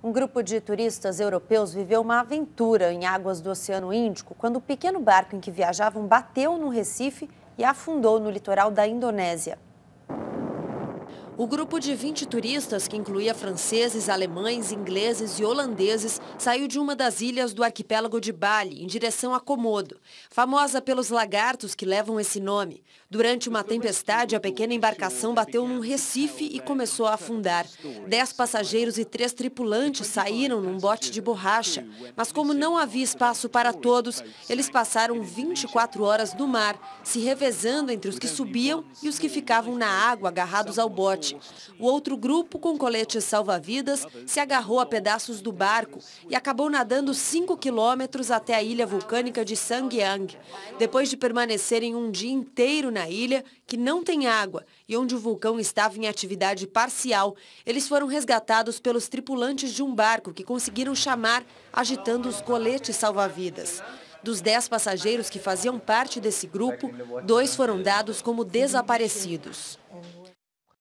Um grupo de turistas europeus viveu uma aventura em águas do Oceano Índico quando o pequeno barco em que viajavam bateu no Recife e afundou no litoral da Indonésia. O grupo de 20 turistas, que incluía franceses, alemães, ingleses e holandeses, saiu de uma das ilhas do arquipélago de Bali, em direção a Komodo, famosa pelos lagartos que levam esse nome. Durante uma tempestade, a pequena embarcação bateu num recife e começou a afundar. Dez passageiros e três tripulantes saíram num bote de borracha, mas como não havia espaço para todos, eles passaram 24 horas no mar, se revezando entre os que subiam e os que ficavam na água agarrados ao bote. O outro grupo, com coletes salva-vidas, se agarrou a pedaços do barco e acabou nadando 5 quilômetros até a ilha vulcânica de Sangyang. Depois de permanecerem um dia inteiro na ilha, que não tem água e onde o vulcão estava em atividade parcial, eles foram resgatados pelos tripulantes de um barco que conseguiram chamar agitando os coletes salva-vidas. Dos dez passageiros que faziam parte desse grupo, dois foram dados como desaparecidos.